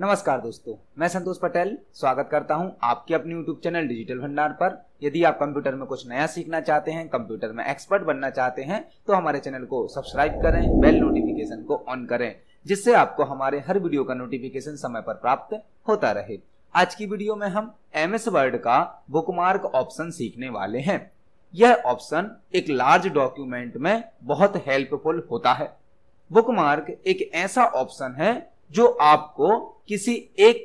नमस्कार दोस्तों मैं संतोष पटेल स्वागत करता हूं आपके अपने YouTube चैनल डिजिटल भंडार पर यदि आप कंप्यूटर में कुछ नया सीखना चाहते हैं कंप्यूटर में एक्सपर्ट बनना चाहते हैं तो हमारे चैनल को सब्सक्राइब करें बेल नोटिफिकेशन को ऑन करें जिससे आपको हमारे हर वीडियो का नोटिफिकेशन समय पर प्राप्त होता रहे आज की वीडियो में हम एम एस वर्ड का बुकमार्क ऑप्शन सीखने वाले हैं यह ऑप्शन एक लार्ज डॉक्यूमेंट में बहुत हेल्पफुल होता है बुकमार्क एक ऐसा ऑप्शन है जो आपको किसी एक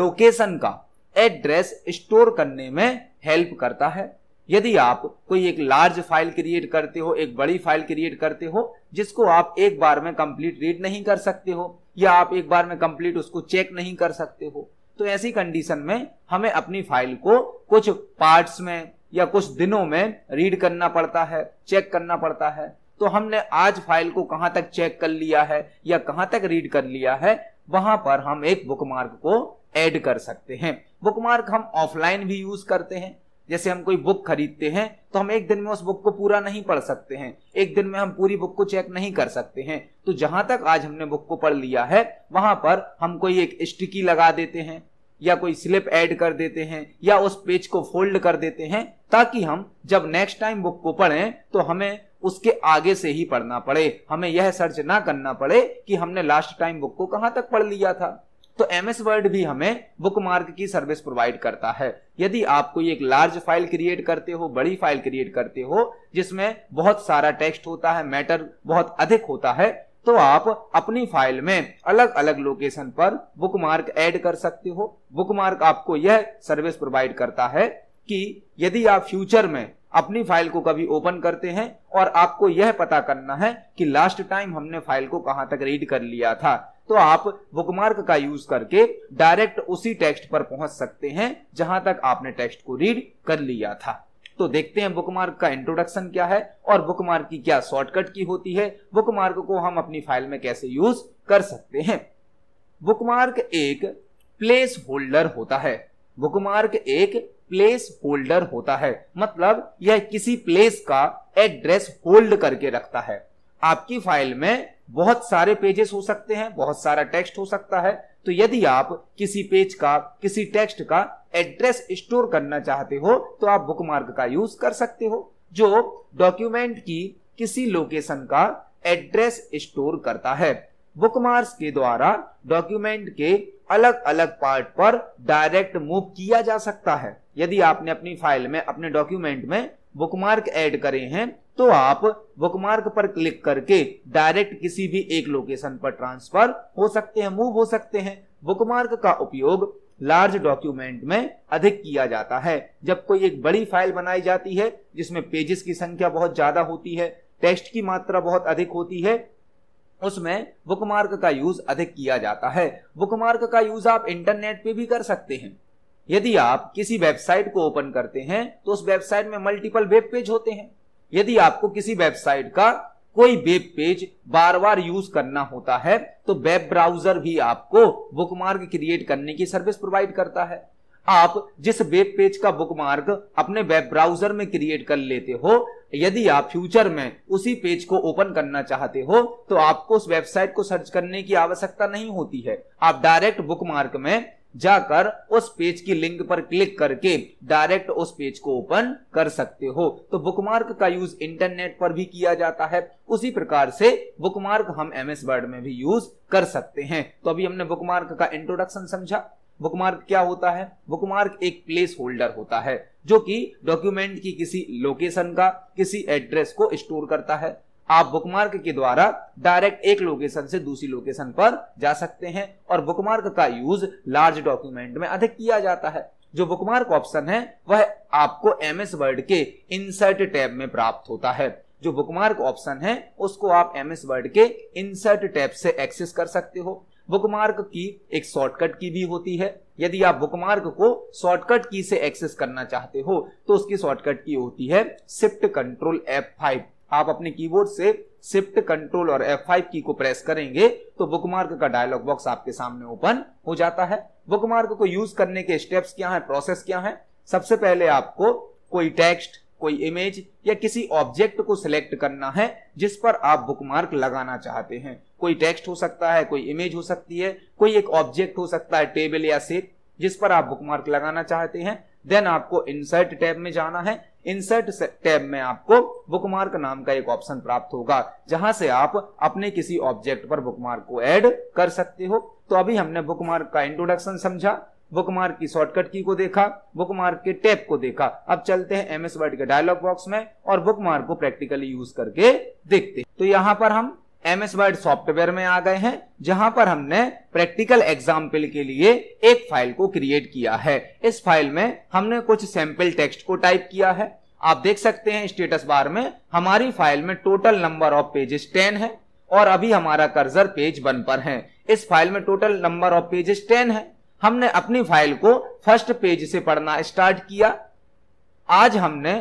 लोकेशन का एड्रेस स्टोर करने में हेल्प करता है यदि आप कोई एक लार्ज फाइल क्रिएट करते हो एक बड़ी फाइल क्रिएट करते हो जिसको आप एक बार में कंप्लीट रीड नहीं कर सकते हो या आप एक बार में कंप्लीट उसको चेक नहीं कर सकते हो तो ऐसी कंडीशन में हमें अपनी फाइल को कुछ पार्ट्स में या कुछ दिनों में रीड करना पड़ता है चेक करना पड़ता है तो हमने आज फाइल को कहां तक चेक कर लिया है या कहां तक रीड कर लिया है वहां पर हम एक बुकमार्क को ऐड कर सकते हैं बुकमार्क हम ऑफलाइन भी यूज करते हैं जैसे हम कोई बुक खरीदते हैं तो हम एक दिन में उस बुक को पूरा नहीं पढ़ सकते हैं एक दिन में हम पूरी बुक को चेक नहीं कर सकते हैं तो जहां तक आज हमने बुक को पढ़ लिया है वहां पर हम कोई एक स्टिकी लगा देते हैं या कोई स्लिप ऐड कर देते हैं या उस पेज को फोल्ड कर देते हैं ताकि हम जब नेक्स्ट टाइम बुक को पढ़ें तो हमें उसके आगे से ही पढ़ना पड़े हमें यह सर्च ना करना पड़े कि हमने लास्ट टाइम बुक को कहां तक पढ़ लिया था तो एम एस वर्ड भी हमें बुक मार्क की सर्विस प्रोवाइड करता है यदि आप कोई एक लार्ज फाइल क्रिएट करते हो बड़ी फाइल क्रिएट करते हो जिसमें बहुत सारा टेक्स्ट होता है मैटर बहुत अधिक होता है तो आप अपनी फाइल में अलग अलग लोकेशन पर बुकमार्क ऐड कर सकते हो बुकमार्क आपको यह सर्विस प्रोवाइड करता है कि यदि आप फ्यूचर में अपनी फाइल को कभी ओपन करते हैं और आपको यह पता करना है कि लास्ट टाइम हमने फाइल को कहां तक रीड कर लिया था तो आप बुकमार्क का यूज करके डायरेक्ट उसी टेक्स्ट पर पहुंच सकते हैं जहां तक आपने टेक्स्ट को रीड कर लिया था तो देखते हैं बुकमार्क का इंट्रोडक्शन क्या है और बुकमार्क की क्या शॉर्टकट की होती है बुकमार्क को हम अपनी फाइल में कैसे यूज कर सकते हैं बुकमार्क एक प्लेस होल्डर होता है बुकमार्क एक प्लेस होल्डर होता है मतलब यह किसी प्लेस का एड्रेस होल्ड करके रखता है आपकी फाइल में बहुत सारे पेजेस हो सकते हैं बहुत सारा टेक्स्ट हो सकता है तो यदि आप किसी पेज का किसी टेक्स्ट का एड्रेस स्टोर करना चाहते हो तो आप बुकमार्क का यूज कर सकते हो जो डॉक्यूमेंट की किसी लोकेशन का एड्रेस स्टोर करता है बुकमार्क्स के द्वारा डॉक्यूमेंट के अलग अलग पार्ट पर डायरेक्ट मूव किया जा सकता है यदि आपने अपनी फाइल में अपने डॉक्यूमेंट में बुकमार्क ऐड करे हैं तो आप बुकमार्क पर क्लिक करके डायरेक्ट किसी भी एक लोकेशन पर ट्रांसफर हो सकते हैं मूव हो सकते हैं बुकमार्क का उपयोग लार्ज डॉक्यूमेंट में अधिक किया जाता है जब कोई एक बड़ी फाइल बनाई जाती है जिसमें पेजेस की संख्या बहुत ज्यादा होती है टेक्स्ट की मात्रा बहुत अधिक होती है उसमें बुकमार्क का यूज अधिक किया जाता है बुकमार्क का यूज आप इंटरनेट पे भी कर सकते हैं यदि आप किसी वेबसाइट को ओपन करते हैं तो उस वेबसाइट में मल्टीपल वेब पेज होते हैं यदि आपको किसी वेबसाइट का कोई वेब पेज बार बार यूज करना होता है तो वेब ब्राउजर भी आपको बुकमार्क क्रिएट करने की सर्विस प्रोवाइड करता है आप जिस वेब पेज का बुकमार्क अपने वेब ब्राउजर में क्रिएट कर लेते हो यदि आप फ्यूचर में उसी पेज को ओपन करना चाहते हो तो आपको उस वेबसाइट को सर्च करने की आवश्यकता नहीं होती है आप डायरेक्ट बुकमार्क में जाकर उस पेज की लिंक पर क्लिक करके डायरेक्ट उस पेज को ओपन कर सकते हो तो बुकमार्क का यूज इंटरनेट पर भी किया जाता है उसी प्रकार से बुकमार्क हम एम एस वर्ड में भी यूज कर सकते हैं तो अभी हमने बुकमार्क का इंट्रोडक्शन समझा बुकमार्क क्या होता है बुकमार्क एक प्लेस होल्डर होता है जो कि डॉक्यूमेंट की किसी लोकेशन का किसी एड्रेस को स्टोर करता है आप बुकमार्क के द्वारा डायरेक्ट एक लोकेशन से दूसरी लोकेशन पर जा सकते हैं और बुकमार्क का यूज लार्ज डॉक्यूमेंट में अधिक किया जाता है जो बुकमार्क ऑप्शन है वह आपको एम एस वर्ड के इंसर्ट टैब में प्राप्त होता है जो बुकमार्क ऑप्शन है उसको आप एम एस वर्ड के इंसर्ट टैब से एक्सेस कर सकते हो बुकमार्क की एक शॉर्टकट की भी होती है यदि आप बुकमार्क को शॉर्टकट की से एक्सेस करना चाहते हो तो उसकी शॉर्टकट की होती है शिफ्ट कंट्रोल एफ फाइव आप अपने कीबोर्ड से शिफ्ट कंट्रोल और F5 की को प्रेस करेंगे तो बुकमार्क का डायलॉग बॉक्स आपके सामने ओपन हो जाता है बुकमार्क को यूज करने के स्टेप्स क्या है प्रोसेस क्या है सबसे पहले आपको कोई टेक्स्ट कोई इमेज या किसी ऑब्जेक्ट को सिलेक्ट करना है जिस पर आप बुकमार्क लगाना चाहते हैं कोई टेक्स्ट हो सकता है कोई इमेज हो सकती है कोई एक ऑब्जेक्ट हो सकता है टेबल या सेट जिस पर आप बुकमार्क लगाना चाहते हैं देन आपको इंसर्ट टैब में जाना है इंसर्ट टैब में आपको बुकमार्क नाम का एक ऑप्शन प्राप्त होगा जहां से आप अपने किसी ऑब्जेक्ट पर बुकमार्क को ऐड कर सकते हो तो अभी हमने बुकमार्क का इंट्रोडक्शन समझा बुकमार्क की शॉर्टकट की को देखा बुकमार्क के टैब को देखा अब चलते हैं एमएस वर्ड के डायलॉग बॉक्स में और बुकमार्क को प्रैक्टिकली यूज करके देखते तो यहाँ पर हम एम एस वर्ड सॉफ्टवेयर में आ गए हैं जहां पर हमने प्रैक्टिकल एग्जाम्पल के लिए एक फाइल को क्रिएट किया है इस फाइल में हमने कुछ सैंपल टेक्स्ट को टाइप किया है आप देख सकते हैं स्टेटस बार में हमारी फाइल में total number of pages ten है और अभी हमारा कर्जर पेज वन पर है इस फाइल में total number of pages ten है हमने अपनी फाइल को फर्स्ट पेज से पढ़ना स्टार्ट किया आज हमने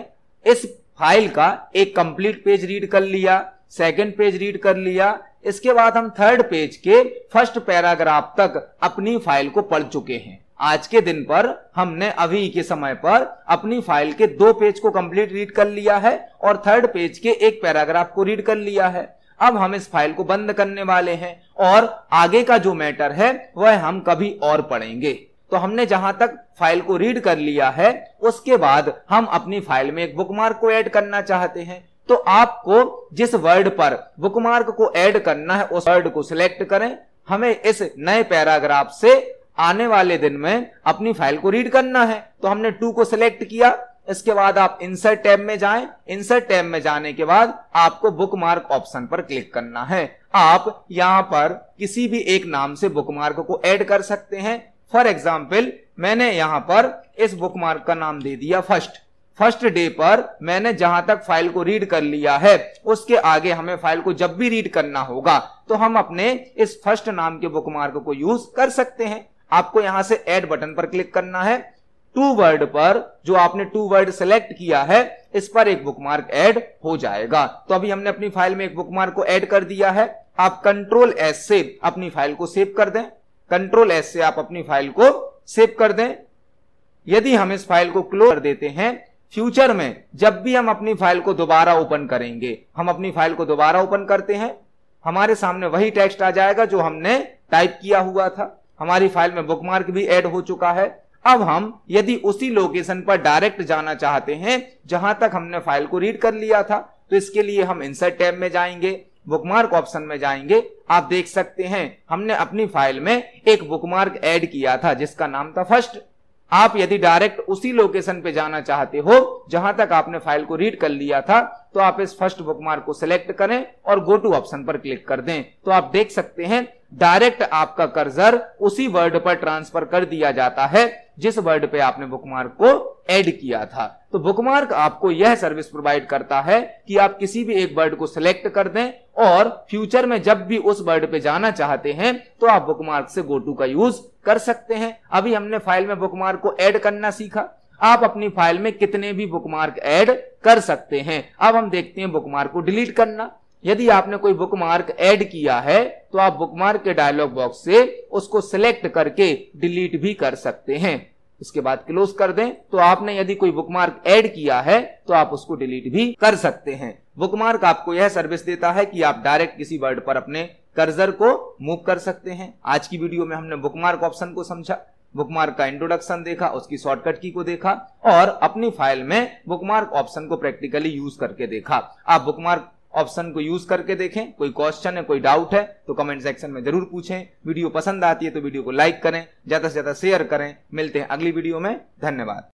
इस फाइल का एक कंप्लीट पेज रीड कर लिया सेकंड पेज रीड कर लिया इसके बाद हम थर्ड पेज के फर्स्ट पैराग्राफ तक अपनी फाइल को पढ़ चुके हैं आज के दिन पर हमने अभी के समय पर अपनी फाइल के दो पेज को कंप्लीट रीड कर लिया है और थर्ड पेज के एक पैराग्राफ को रीड कर लिया है अब हम इस फाइल को बंद करने वाले हैं और आगे का जो मैटर है वह हम कभी और पढ़ेंगे तो हमने जहां तक फाइल को रीड कर लिया है उसके बाद हम अपनी फाइल में एक बुकमार्क को ऐड करना चाहते हैं तो आपको जिस वर्ड पर बुकमार्क को ऐड करना है उस वर्ड को सिलेक्ट करें हमें इस नए पैराग्राफ से आने वाले दिन में अपनी फाइल को रीड करना है तो हमने टू को सिलेक्ट किया इसके बाद आप इंसर्ट टैब में जाएं इंसर्ट टैब में जाने के बाद आपको बुकमार्क ऑप्शन पर क्लिक करना है आप यहां पर किसी भी एक नाम से बुकमार्क को ऐड कर सकते हैं फॉर एग्जाम्पल मैंने यहां पर इस बुकमार्क का नाम दे दिया फर्स्ट फर्स्ट डे पर मैंने जहां तक फाइल को रीड कर लिया है उसके आगे हमें फाइल को जब भी रीड करना होगा तो हम अपने इस फर्स्ट नाम के बुकमार्क को यूज कर सकते हैं आपको यहां से एड बटन पर क्लिक करना है टू वर्ड पर जो आपने टू वर्ड सेलेक्ट किया है इस पर एक बुकमार्क ऐड हो जाएगा तो अभी हमने अपनी फाइल में एक बुकमार्क को ऐड कर दिया है आप कंट्रोल एस से अपनी फाइल को सेव कर दें कंट्रोल एस से आप अपनी फाइल को सेव कर दें यदि हम इस फाइल को क्लोज कर देते हैं फ्यूचर में जब भी हम अपनी फाइल को दोबारा ओपन करेंगे हम अपनी फाइल को दोबारा ओपन करते हैं हमारे सामने वही टेक्स्ट आ जाएगा जो हमने टाइप किया हुआ था हमारी फाइल में बुकमार्क भी ऐड हो चुका है अब हम यदि उसी लोकेशन पर डायरेक्ट जाना चाहते हैं जहां तक हमने फाइल को रीड कर लिया था तो इसके लिए हम इंसर्ट टैब में जाएंगे बुकमार्क ऑप्शन में जाएंगे आप देख सकते हैं हमने अपनी फाइल में एक बुकमार्क ऐड किया था जिसका नाम था फर्स्ट आप यदि डायरेक्ट उसी लोकेशन पे जाना चाहते हो जहां तक आपने फाइल को रीड कर लिया था तो आप इस फर्स्ट बुकमार्क को सिलेक्ट करें और गो टू ऑप्शन पर क्लिक कर दें तो आप देख सकते हैं डायरेक्ट आपका कर्जर उसी वर्ड पर ट्रांसफर कर दिया जाता है जिस वर्ड पे आपने बुकमार्क को ऐड किया था तो बुकमार्क आपको यह सर्विस प्रोवाइड करता है कि आप किसी भी एक वर्ड को सिलेक्ट कर दें और फ्यूचर में जब भी उस वर्ड पे जाना चाहते हैं तो आप बुकमार्क से गो टू का यूज कर सकते हैं अभी हमने फाइल में बुकमार्क को ऐड करना सीखा आप अपनी फाइल में कितने भी बुकमार्क ऐड कर सकते हैं अब हम देखते हैं बुकमार्क को डिलीट करना यदि आपने कोई बुकमार्क ऐड किया है तो आप बुकमार्क के डायलॉग बॉक्स से उसको सिलेक्ट करके डिलीट भी कर सकते हैं उसके बाद क्लोज कर दें तो आपने यदि कोई बुकमार्क ऐड किया है तो आप उसको डिलीट भी कर सकते हैं बुकमार्क आपको यह सर्विस देता है कि आप डायरेक्ट किसी वर्ड पर अपने कर्जर को मूव कर सकते हैं आज की वीडियो में हमने बुकमार्क ऑप्शन को समझा बुकमार्क का इंट्रोडक्शन देखा उसकी शॉर्टकट की को देखा और अपनी फाइल में बुकमार्क ऑप्शन को प्रैक्टिकली यूज करके देखा आप बुकमार्क ऑप्शन को यूज करके देखें कोई क्वेश्चन है कोई डाउट है तो कमेंट सेक्शन में जरूर पूछें वीडियो पसंद आती है तो वीडियो को लाइक करें ज्यादा से ज्यादा शेयर करें मिलते हैं अगली वीडियो में धन्यवाद